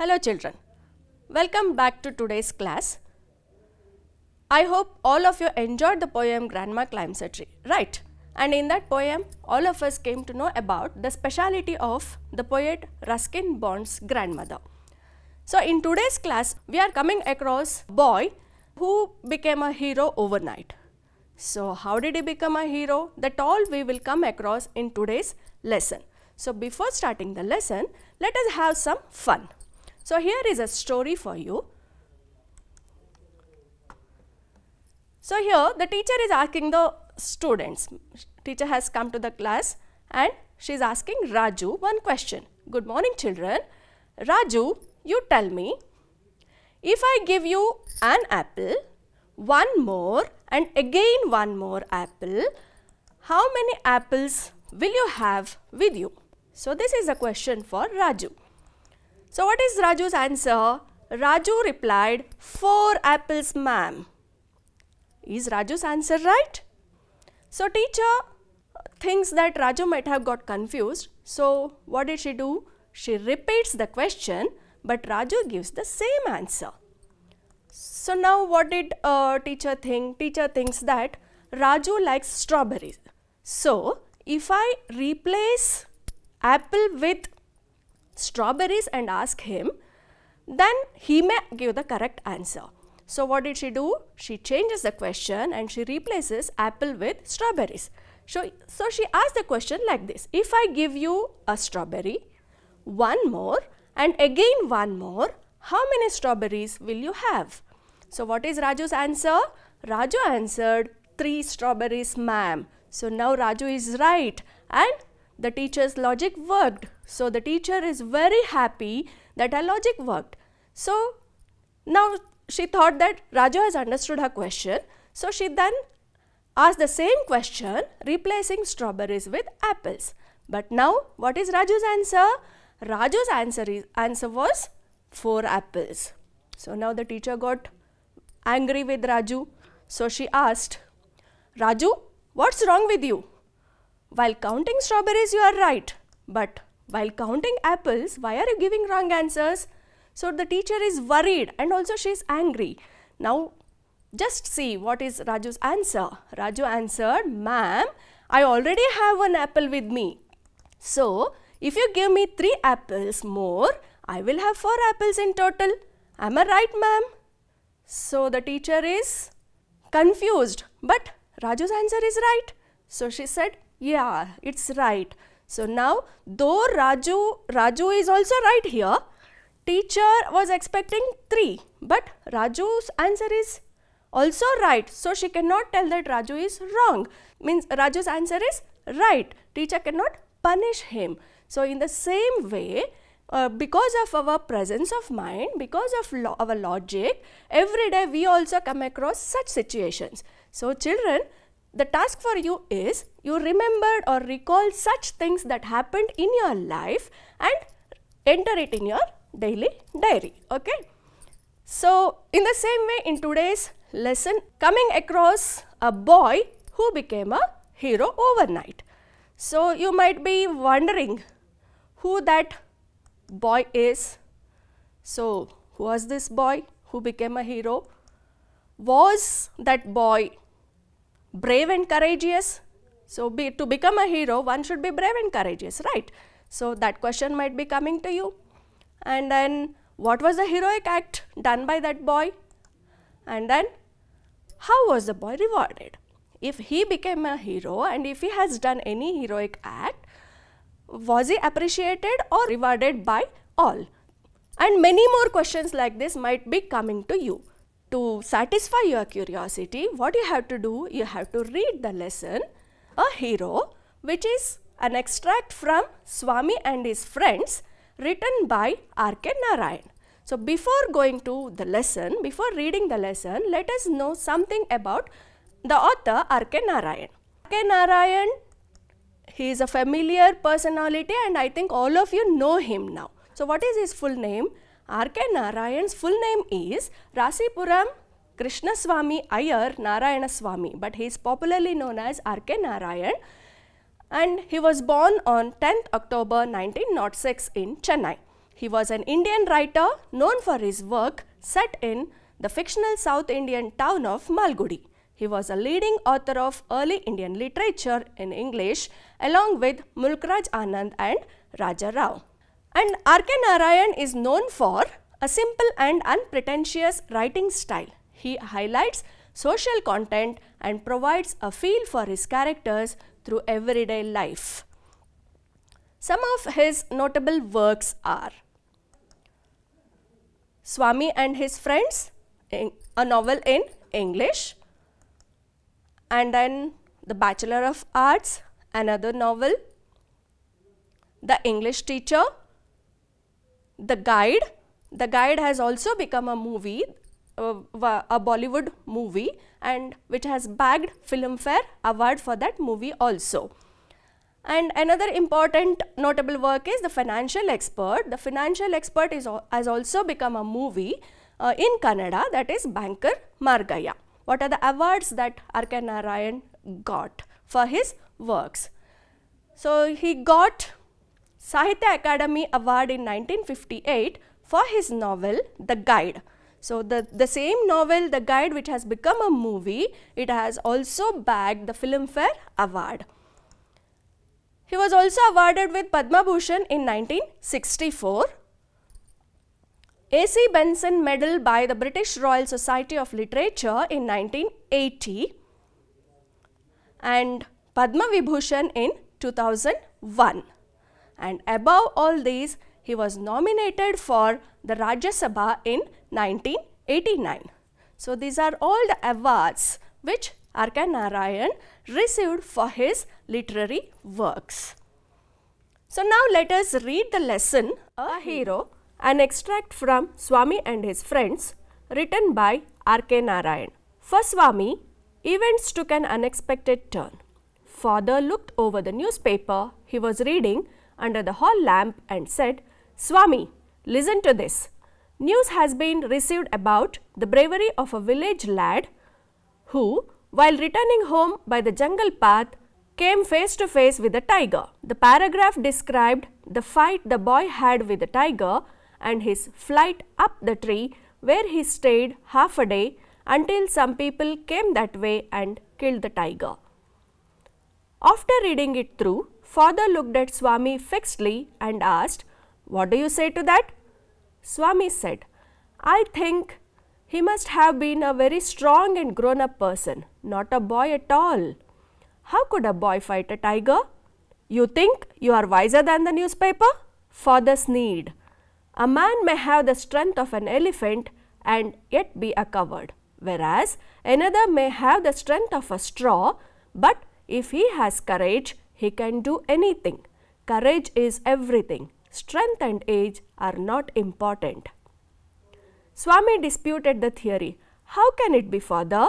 Hello children, welcome back to today's class. I hope all of you enjoyed the poem Grandma Climbs a Tree, right? And in that poem, all of us came to know about the speciality of the poet Ruskin Bond's grandmother. So in today's class, we are coming across boy who became a hero overnight. So how did he become a hero? That all we will come across in today's lesson. So before starting the lesson, let us have some fun. So, here is a story for you. So, here the teacher is asking the students, teacher has come to the class and she is asking Raju one question. Good morning children. Raju, you tell me, if I give you an apple, one more and again one more apple, how many apples will you have with you? So, this is a question for Raju. So what is Raju's answer? Raju replied, four apples ma'am. Is Raju's answer right? So teacher thinks that Raju might have got confused. So what did she do? She repeats the question but Raju gives the same answer. So now what did uh, teacher think? Teacher thinks that Raju likes strawberries. So if I replace apple with strawberries and ask him, then he may give the correct answer. So what did she do? She changes the question and she replaces apple with strawberries. So, so she asks the question like this, if I give you a strawberry, one more and again one more, how many strawberries will you have? So what is Raju's answer? Raju answered, three strawberries ma'am. So now Raju is right and the teacher's logic worked. So, the teacher is very happy that her logic worked. So, now she thought that Raju has understood her question. So, she then asked the same question replacing strawberries with apples. But now what is Raju's answer? Raju's answer, is, answer was 4 apples. So now the teacher got angry with Raju. So she asked, Raju, what's wrong with you? While counting strawberries you are right, but while counting apples, why are you giving wrong answers? So the teacher is worried and also she is angry. Now just see what is Raju's answer. Raju answered, ma'am, I already have one apple with me. So if you give me three apples more, I will have four apples in total. Am I right ma'am? So the teacher is confused but Raju's answer is right. So she said, yeah, it's right. So now though Raju, Raju is also right here, teacher was expecting 3 but Raju's answer is also right. So she cannot tell that Raju is wrong means Raju's answer is right. Teacher cannot punish him. So in the same way uh, because of our presence of mind, because of lo our logic, every day we also come across such situations. So children, the task for you is you remembered or recall such things that happened in your life and enter it in your daily diary. Okay. So, in the same way in today's lesson, coming across a boy who became a hero overnight. So, you might be wondering who that boy is. So, who was this boy who became a hero? Was that boy brave and courageous. So be, to become a hero, one should be brave and courageous, right? So that question might be coming to you. And then what was the heroic act done by that boy? And then how was the boy rewarded? If he became a hero and if he has done any heroic act, was he appreciated or rewarded by all? And many more questions like this might be coming to you to satisfy your curiosity, what you have to do, you have to read the lesson, A Hero, which is an extract from Swami and his friends written by R.K. Narayan. So, before going to the lesson, before reading the lesson, let us know something about the author R.K. Narayan. R.K. Narayan, he is a familiar personality and I think all of you know him now. So, what is his full name? R.K. Narayan's full name is Rasipuram Krishnaswami Iyer Narayanaswamy, but he is popularly known as R.K. Narayan and he was born on 10th October 1906 in Chennai. He was an Indian writer known for his work set in the fictional South Indian town of Malgudi. He was a leading author of early Indian literature in English along with Mulkraj Anand and Raja Rao. And R. K. Narayan is known for a simple and unpretentious writing style. He highlights social content and provides a feel for his characters through everyday life. Some of his notable works are Swami and His Friends, a novel in English, and then The Bachelor of Arts, another novel, The English Teacher, the Guide. The Guide has also become a movie, uh, a Bollywood movie and which has bagged Filmfare award for that movie also. And another important notable work is The Financial Expert. The Financial Expert is, has also become a movie uh, in Canada. that is Banker Margaya. What are the awards that arkan Narayan got for his works? So, he got Sahitya Academy Award in 1958 for his novel The Guide. So the, the same novel The Guide which has become a movie, it has also bagged the Filmfare Award. He was also awarded with Padma Bhushan in 1964. A.C. Benson Medal by the British Royal Society of Literature in 1980 and Padma Vibhushan in 2001 and above all these he was nominated for the Rajya Sabha in 1989. So these are all the awards which R.K. Narayan received for his literary works. So now let us read the lesson A Hero, an extract from Swami and his friends written by R.K. Narayan. For Swami, events took an unexpected turn. Father looked over the newspaper he was reading under the hall lamp and said, Swami, listen to this. News has been received about the bravery of a village lad who, while returning home by the jungle path, came face to face with a tiger. The paragraph described the fight the boy had with the tiger and his flight up the tree where he stayed half a day until some people came that way and killed the tiger. After reading it through, Father looked at Swami fixedly and asked, What do you say to that? Swami said, I think he must have been a very strong and grown up person, not a boy at all. How could a boy fight a tiger? You think you are wiser than the newspaper? Father sneered. A man may have the strength of an elephant and yet be a coward, whereas another may have the strength of a straw, but if he has courage, he can do anything. Courage is everything. Strength and age are not important. Swami disputed the theory. How can it be father?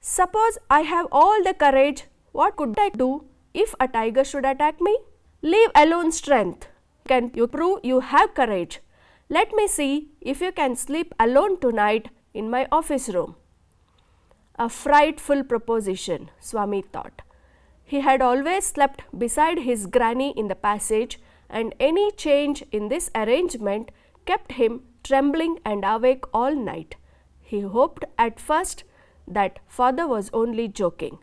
Suppose I have all the courage, what could I do if a tiger should attack me? Leave alone strength. Can you prove you have courage? Let me see if you can sleep alone tonight in my office room. A frightful proposition, Swami thought. He had always slept beside his granny in the passage and any change in this arrangement kept him trembling and awake all night. He hoped at first that father was only joking.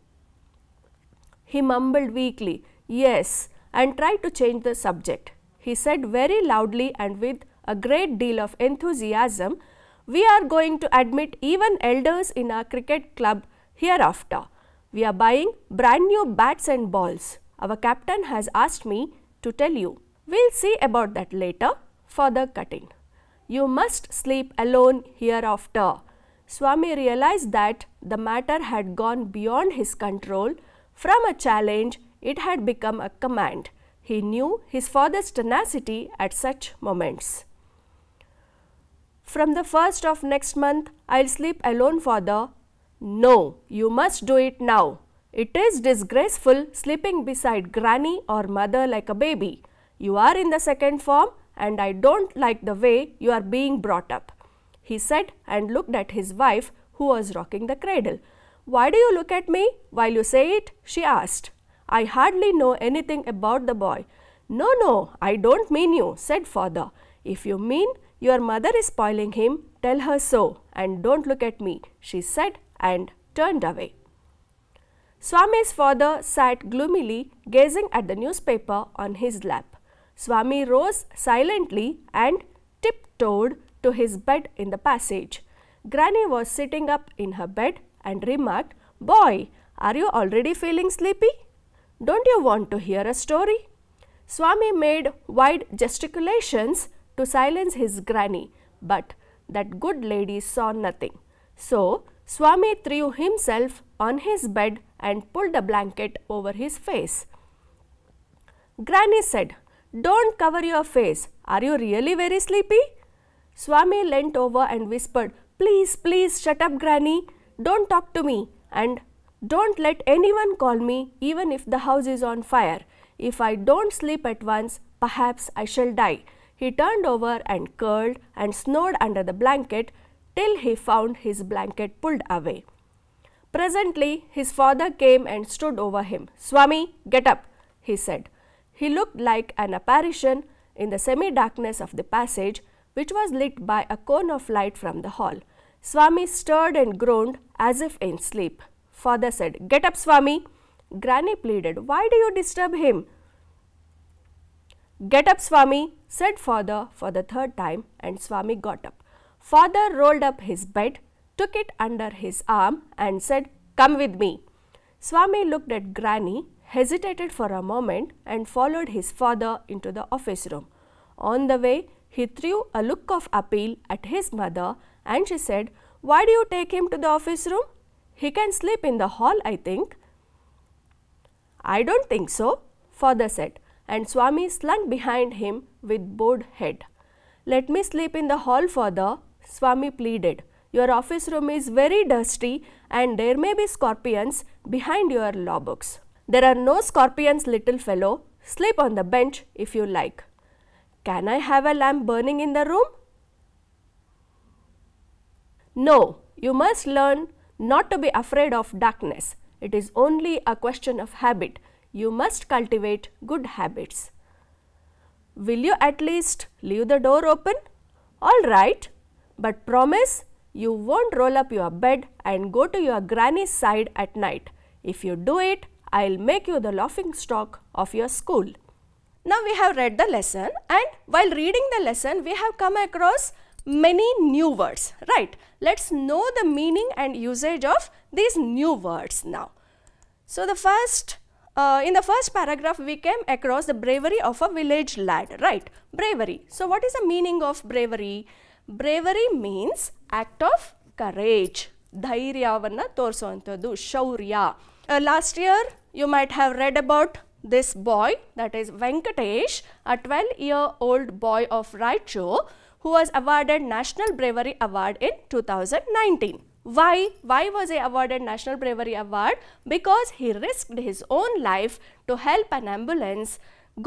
He mumbled weakly, yes, and tried to change the subject. He said very loudly and with a great deal of enthusiasm, we are going to admit even elders in our cricket club hereafter. We are buying brand new bats and balls. Our captain has asked me to tell you. We'll see about that later. Further cutting. You must sleep alone hereafter. Swami realized that the matter had gone beyond his control. From a challenge, it had become a command. He knew his father's tenacity at such moments. From the first of next month, I'll sleep alone, father, no, you must do it now. It is disgraceful sleeping beside granny or mother like a baby. You are in the second form and I don't like the way you are being brought up. He said and looked at his wife who was rocking the cradle. Why do you look at me while you say it? she asked. I hardly know anything about the boy. No, no, I don't mean you, said father. If you mean your mother is spoiling him, tell her so and don't look at me, she said and turned away. Swami's father sat gloomily gazing at the newspaper on his lap. Swami rose silently and tiptoed to his bed in the passage. Granny was sitting up in her bed and remarked, Boy, are you already feeling sleepy? Don't you want to hear a story? Swami made wide gesticulations to silence his granny, but that good lady saw nothing. So, Swami threw himself on his bed and pulled a blanket over his face. Granny said, Don't cover your face. Are you really very sleepy? Swami leant over and whispered, Please, please shut up, Granny. Don't talk to me. And don't let anyone call me, even if the house is on fire. If I don't sleep at once, perhaps I shall die. He turned over and curled and snored under the blanket till he found his blanket pulled away. Presently, his father came and stood over him. Swami, get up, he said. He looked like an apparition in the semi-darkness of the passage, which was lit by a cone of light from the hall. Swami stirred and groaned as if in sleep. Father said, Get up, Swami. Granny pleaded, Why do you disturb him? Get up, Swami, said father for the third time, and Swami got up. Father rolled up his bed, took it under his arm and said, Come with me. Swami looked at Granny, hesitated for a moment and followed his father into the office room. On the way, he threw a look of appeal at his mother and she said, Why do you take him to the office room? He can sleep in the hall, I think. I don't think so, father said, and Swami slunk behind him with bowed head. Let me sleep in the hall, father, Swami pleaded. Your office room is very dusty and there may be scorpions behind your law books. There are no scorpions, little fellow. Sleep on the bench if you like. Can I have a lamp burning in the room? No, you must learn not to be afraid of darkness. It is only a question of habit. You must cultivate good habits. Will you at least leave the door open? All right, but promise you won't roll up your bed and go to your granny's side at night. If you do it, I'll make you the laughing stock of your school. Now we have read the lesson and while reading the lesson, we have come across many new words, right? Let's know the meaning and usage of these new words now. So the first, uh, in the first paragraph, we came across the bravery of a village lad, right? Bravery. So what is the meaning of bravery? Bravery means act of courage ಧೈರ್ಯವನ್ನು ತೋರಿಸುವಂಥದ್ದು ಶೌರ್ಯ uh, Last year you might have read about this boy that is Venkatesh, a 12 year old boy of Raichur who was awarded National Bravery Award in 2019. Why? Why was he awarded National Bravery Award? Because he risked his own life to help an ambulance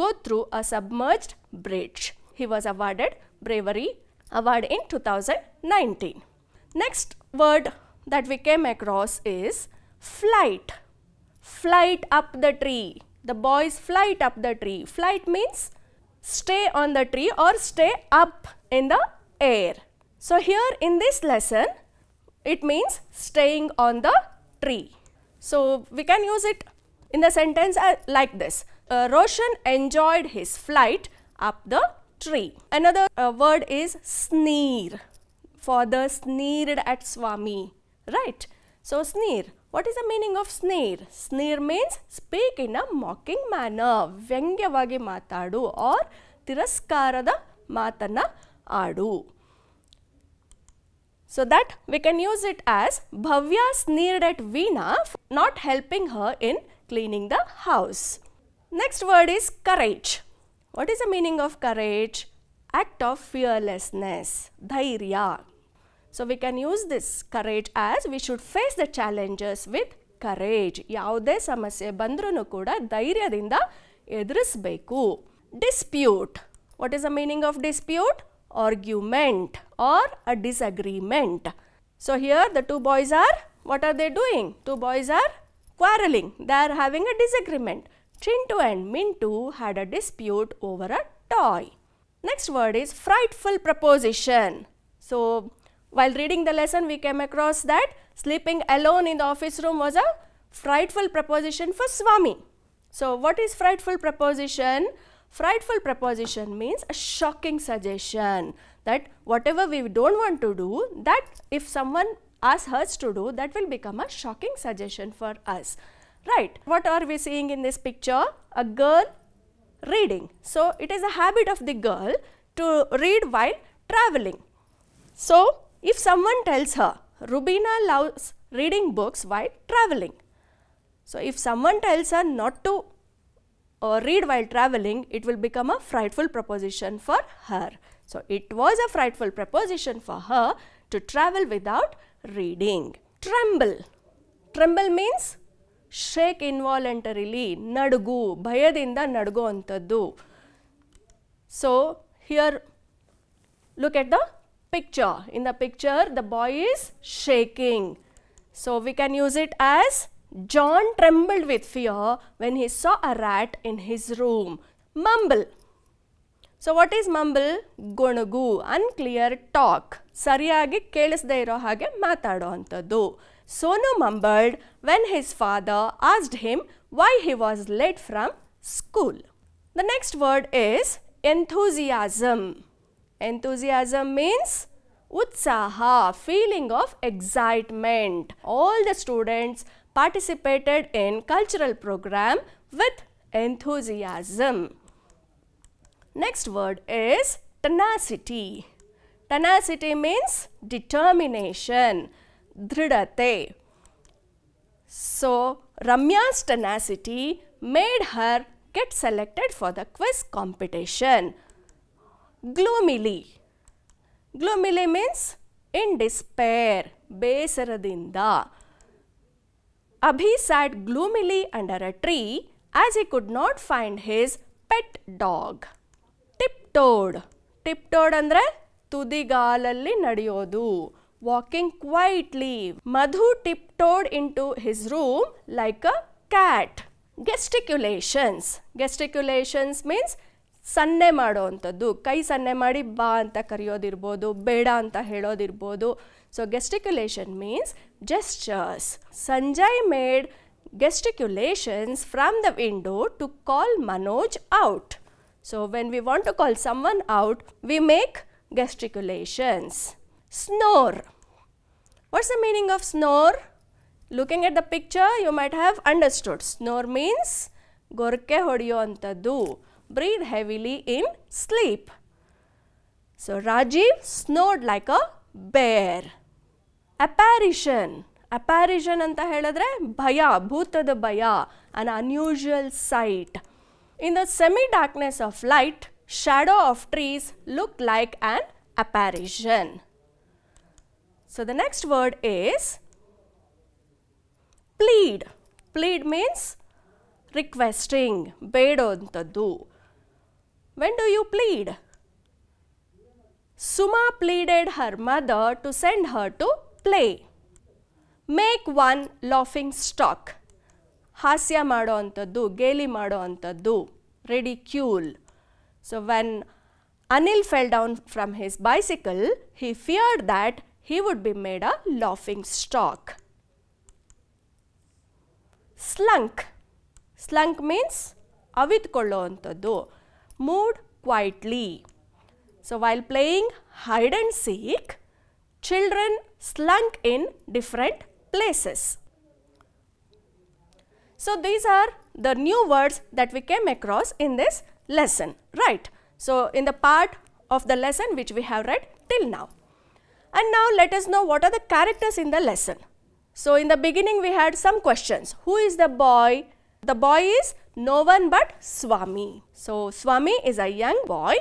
go through a submerged bridge. He was awarded Bravery award in 2019. Next word that we came across is flight. Flight up the tree. The boys flight up the tree. Flight means stay on the tree or stay up in the air. So here in this lesson, it means staying on the tree. So we can use it in the sentence uh, like this. Uh, Roshan enjoyed his flight up the tree. Another uh, word is sneer for the sneered at Swami, right? So sneer, what is the meaning of sneer? Sneer means speak in a mocking manner, ವ್ಯಂಗ್ಯವಾಗಿ ಮಾತಾಡು or ತಿರಸ್ಕಾರದ matana adu. So that we can use it as Bhavya sneered at Veena for not helping her in cleaning the house. Next word is courage. What is the meaning of courage? Act of fearlessness, dhairya. So we can use this courage as we should face the challenges with courage. Yaude samasya bandrunu kuda dhairya dinda edrisbeku. Dispute. What is the meaning of dispute? Argument or a disagreement. So here the two boys are, what are they doing? Two boys are quarreling. They are having a disagreement. Chintu and Mintu had a dispute over a toy. Next word is frightful proposition. So, while reading the lesson, we came across that sleeping alone in the office room was a frightful proposition for Swami. So, what is frightful proposition? Frightful proposition means a shocking suggestion that whatever we don't want to do, that if someone asks us to do, that will become a shocking suggestion for us right. What are we seeing in this picture? A girl reading. So, it is a habit of the girl to read while traveling. So, if someone tells her, Rubina loves reading books while traveling. So, if someone tells her not to uh, read while traveling, it will become a frightful proposition for her. So, it was a frightful proposition for her to travel without reading. Tremble. Tremble means shake involuntarily ನಡುಗು ಭಯದಿಂದ ನಡುಗುವಂಥದ್ದು so here look at the picture in the picture the boy is shaking so we can use it as John trembled with fear when he saw a rat in his room mumble so what is mumble ಗೊಣಗು unclear talk ಸರಿಯಾಗಿ ಕೇಳಿಸ್ದೇ ಇರೋ ಹಾಗೆ ಮಾತಾಡೋ ಅಂಥದ್ದು Sonu mumbled when his father asked him why he was late from school. The next word is enthusiasm. Enthusiasm means utsaha, feeling of excitement. All the students participated in cultural program with enthusiasm. Next word is tenacity. Tenacity means determination dridate. So, Ramya's tenacity made her get selected for the quiz competition. Gloomily. Gloomily means in despair, besaradinda. Abhi sat gloomily under a tree as he could not find his pet dog. Tiptoed. Tiptoed ಅಂದರೆ ತುದಿಗಾಲಲ್ಲಿ nadiyodu walking quietly. Madhu tiptoed into his room like a cat. Gesticulations. Gesticulations means ಸನ್ನೆ ಮಾಡೋವಂಥದ್ದು ಕೈ ಸನ್ನೆ ಮಾಡಿ ಬಾ ಅಂತ ಕರೆಯೋದಿರ್ಬೋದು ಬೇಡ ಅಂತ ಹೇಳೋದಿರ್ಬೋದು so gesticulation means gestures Sanjay made gesticulations from the window to call Manoj out. So, when we want to call someone out, we make gesticulations. Snore. What's the meaning of snore? Looking at the picture, you might have understood. Snore means gorke hodiyantadu. Breathe heavily in sleep. So Rajiv snored like a bear. Apparition. Apparition hela ಅಂತ Bhaya. ಭಯ ಭೂತದ bhaya. An unusual sight. In the semi darkness of light, shadow of trees look like an apparition. So, the next word is plead. Plead means requesting, bedodantaddu. When do you plead? Suma pleaded her mother to send her to play. Make one laughing stock. ಹಾಸ್ಯ ಮಾಡೋ ಅಂಥದ್ದು ಗೇಲಿ ಮಾಡೋ ಅಂಥದ್ದು Ridicule. So when Anil fell down from his bicycle, he feared that he would be made a laughing stock. Slunk. Slunk means avidkolluvanthaddu. Moved quietly. So while playing hide and seek, children slunk in different places. So these are the new words that we came across in this lesson, right? So in the part of the lesson which we have read till now. And now let us know what are the characters in the lesson. So in the beginning we had some questions. Who is the boy? The boy is no one but Swami. So Swami is a young boy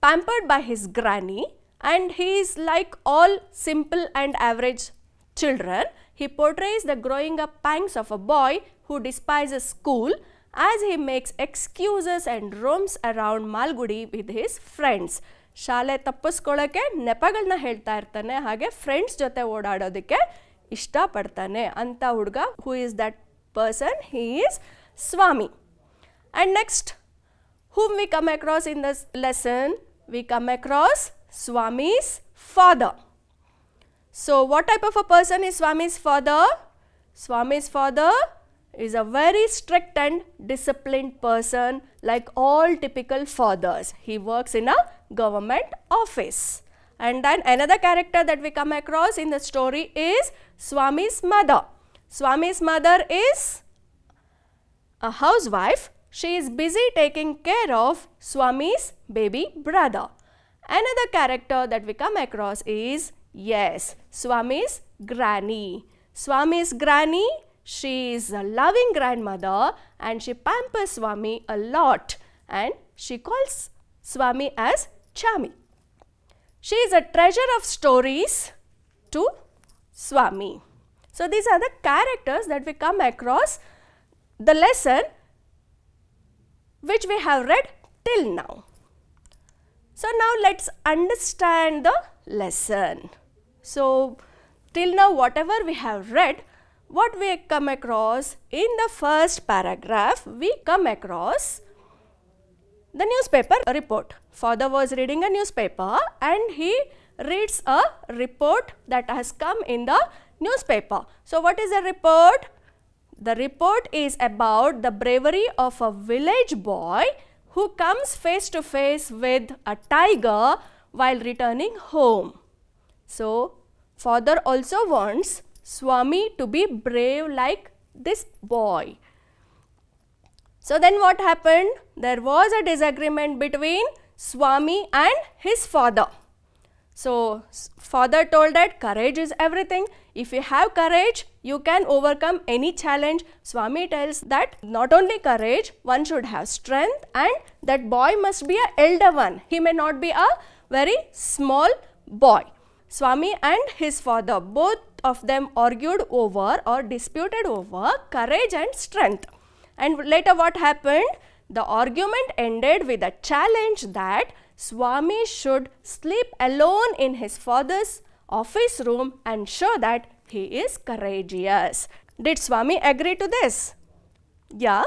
pampered by his granny and he is like all simple and average children. He portrays the growing up pangs of a boy who despises school as he makes excuses and roams around Malgudi with his friends. शाले तपस्कोड़े नेपग्न हेल्ता friends जो ओडाड़ोदे इष्टपड़ताने अंत हुड़ग who is that person he's Swami and next whom we come across in दसन we come across Swami father so what type of a person is Swami father Swami father is a very strict and disciplined person like all typical fathers he works in a government office. And then another character that we come across in the story is Swami's mother. Swami's mother is a housewife. She is busy taking care of Swami's baby brother. Another character that we come across is, yes, Swami's granny. Swami's granny, she is a loving grandmother and she pampers Swami a lot and she calls Swami as Chami. She is a treasure of stories to Swami. So, these are the characters that we come across the lesson which we have read till now. So, now let us understand the lesson. So, till now whatever we have read, what we come across in the first paragraph, we come across the newspaper report. Father was reading a newspaper and he reads a report that has come in the newspaper. So what is the report? The report is about the bravery of a village boy who comes face to face with a tiger while returning home. So father also wants Swami to be brave like this boy so then what happened? There was a disagreement between Swami and his father. So father told that courage is everything. If you have courage, you can overcome any challenge. Swami tells that not only courage, one should have strength and that boy must be an elder one. He may not be a very small boy. Swami and his father, both of them argued over or disputed over courage and strength. And later what happened? The argument ended with a challenge that Swami should sleep alone in his father's office room and show that he is courageous. Did Swami agree to this? Yeah.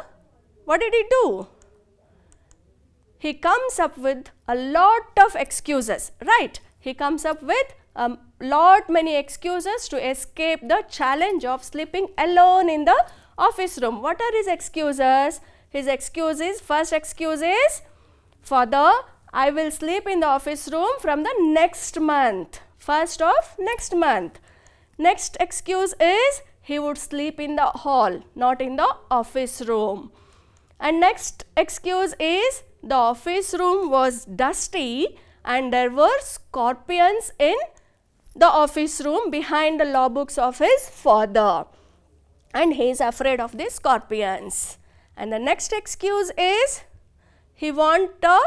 What did he do? He comes up with a lot of excuses, right? He comes up with a um, lot many excuses to escape the challenge of sleeping alone in the Office room. What are his excuses? His excuses. first excuse is, father, I will sleep in the office room from the next month. First of next month. Next excuse is, he would sleep in the hall, not in the office room. And next excuse is, the office room was dusty and there were scorpions in the office room behind the law books of his father and he is afraid of the scorpions. And the next excuse is he want a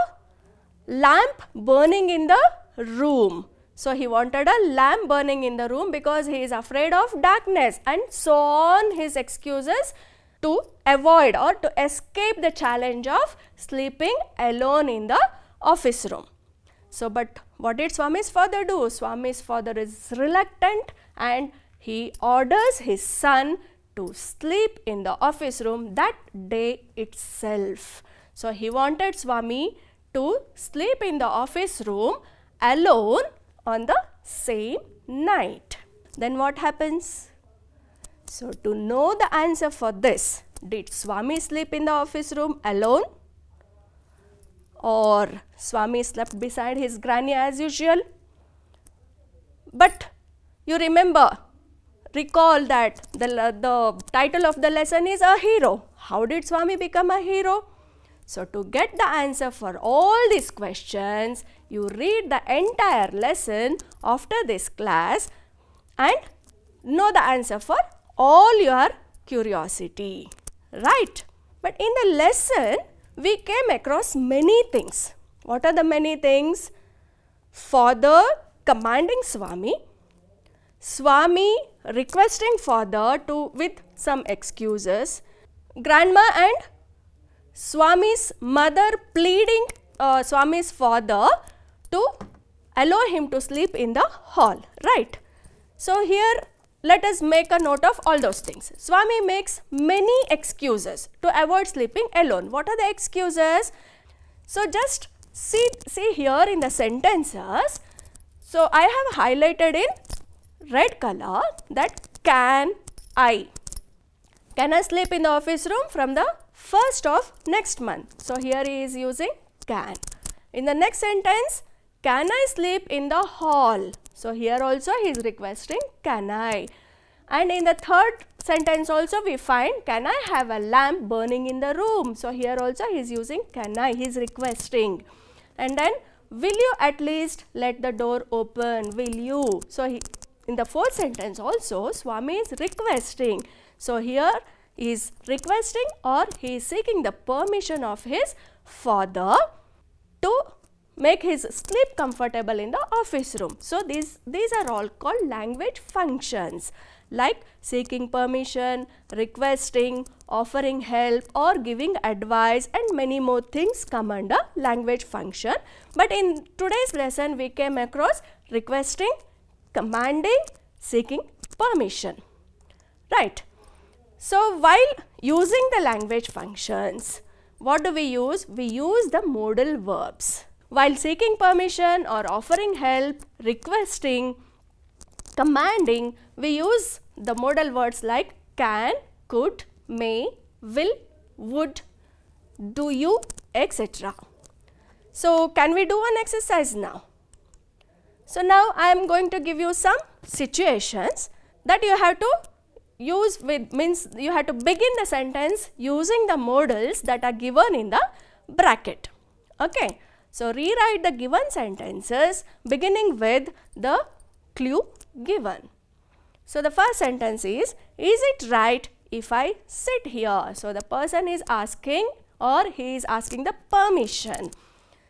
lamp burning in the room. So, he wanted a lamp burning in the room because he is afraid of darkness and so on his excuses to avoid or to escape the challenge of sleeping alone in the office room. So, but what did Swami's father do? Swami's father is reluctant and he orders his son to sleep in the office room that day itself. So he wanted Swami to sleep in the office room alone on the same night. Then what happens? So to know the answer for this, did Swami sleep in the office room alone? Or Swami slept beside his granny as usual? But you remember recall that the, the title of the lesson is a hero. How did Swami become a hero? So to get the answer for all these questions, you read the entire lesson after this class and know the answer for all your curiosity, right? But in the lesson, we came across many things. What are the many things? Father commanding Swami, Swami requesting father to with some excuses. Grandma and Swami's mother pleading uh, Swami's father to allow him to sleep in the hall, right? So here let us make a note of all those things. Swami makes many excuses to avoid sleeping alone. What are the excuses? So just see, see here in the sentences. So I have highlighted in red color that can I. Can I sleep in the office room from the first of next month? So here he is using can. In the next sentence, can I sleep in the hall? So here also he is requesting can I. And in the third sentence also we find can I have a lamp burning in the room? So here also he is using can I, he is requesting. And then will you at least let the door open? Will you? So he, in the fourth sentence also Swami is requesting. So here he is requesting or he is seeking the permission of his father to make his sleep comfortable in the office room. So these, these are all called language functions like seeking permission, requesting, offering help or giving advice and many more things come under language function. But in today's lesson we came across requesting, commanding, seeking permission. Right. So, while using the language functions, what do we use? We use the modal verbs. While seeking permission or offering help, requesting, commanding, we use the modal words like can, could, may, will, would, do you, etc. So, can we do an exercise now? So now I am going to give you some situations that you have to use with means you have to begin the sentence using the modals that are given in the bracket. Okay. So rewrite the given sentences beginning with the clue given. So the first sentence is, is it right if I sit here? So the person is asking or he is asking the permission.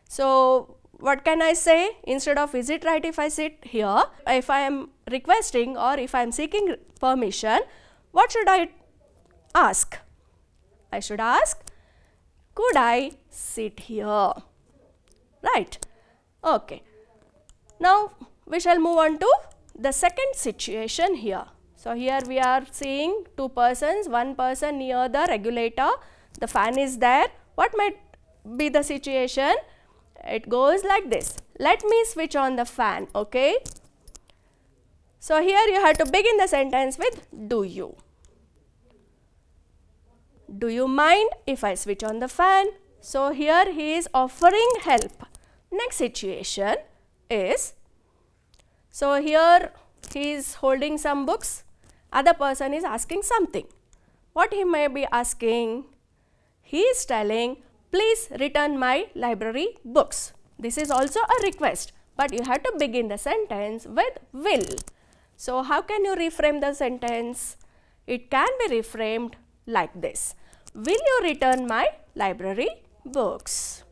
So what can I say instead of is it right if I sit here? If I am requesting or if I am seeking permission, what should I ask? I should ask, could I sit here? Right. Okay. Now, we shall move on to the second situation here. So, here we are seeing two persons, one person near the regulator, the fan is there. What might be the situation? It goes like this. Let me switch on the fan, okay? So here you have to begin the sentence with do you. Do you mind if I switch on the fan? So here he is offering help. Next situation is, so here he is holding some books, other person is asking something. What he may be asking? He is telling, please return my library books. This is also a request but you have to begin the sentence with will. So, how can you reframe the sentence? It can be reframed like this. Will you return my library books?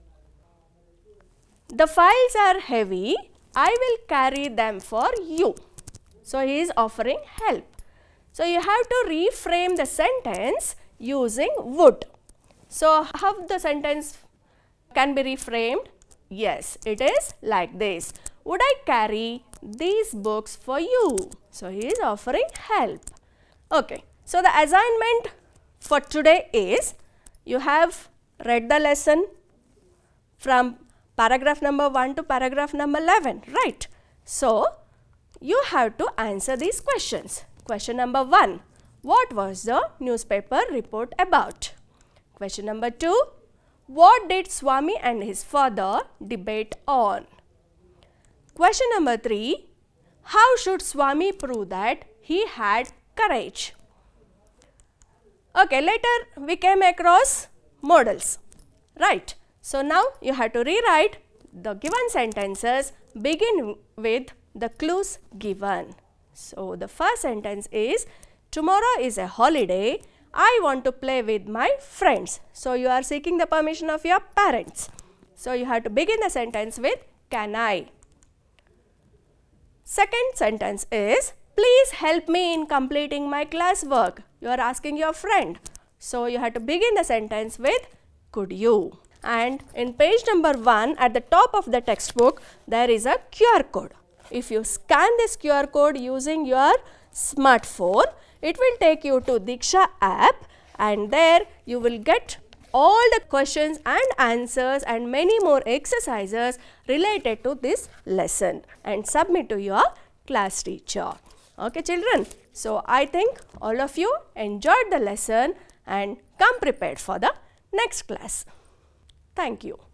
The files are heavy. I will carry them for you. So, he is offering help. So, you have to reframe the sentence using would. So, how the sentence can be reframed? Yes, it is like this. Would I carry these books for you? So, he is offering help. Okay. So, the assignment for today is you have read the lesson from paragraph number 1 to paragraph number 11, right? So, you have to answer these questions. Question number 1, what was the newspaper report about? Question number 2. What did Swami and his father debate on? Question number 3. How should Swami prove that he had courage? Okay, later we came across models, right? So, now you have to rewrite the given sentences begin with the clues given. So, the first sentence is, tomorrow is a holiday, I want to play with my friends. So you are seeking the permission of your parents. So you have to begin the sentence with can I. Second sentence is please help me in completing my classwork. You are asking your friend. So you have to begin the sentence with could you. And in page number 1 at the top of the textbook there is a QR code. If you scan this QR code using your smartphone it will take you to Diksha app and there you will get all the questions and answers and many more exercises related to this lesson and submit to your class teacher. Okay children, so I think all of you enjoyed the lesson and come prepared for the next class. Thank you.